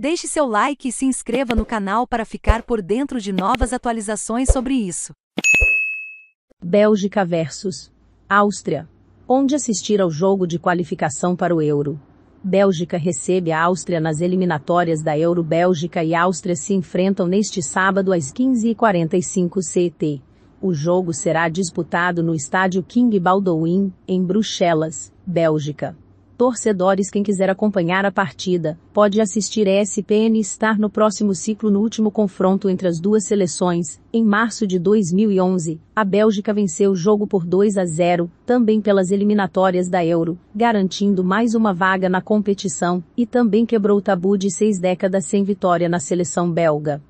Deixe seu like e se inscreva no canal para ficar por dentro de novas atualizações sobre isso. Bélgica versus Áustria. Onde assistir ao jogo de qualificação para o Euro. Bélgica recebe a Áustria nas eliminatórias da Euro. Bélgica e Áustria se enfrentam neste sábado às 15h45 CT. O jogo será disputado no estádio King Baldwin, em Bruxelas, Bélgica. Torcedores quem quiser acompanhar a partida, pode assistir ESPN e estar no próximo ciclo no último confronto entre as duas seleções, em março de 2011, a Bélgica venceu o jogo por 2 a 0, também pelas eliminatórias da Euro, garantindo mais uma vaga na competição, e também quebrou o tabu de seis décadas sem vitória na seleção belga.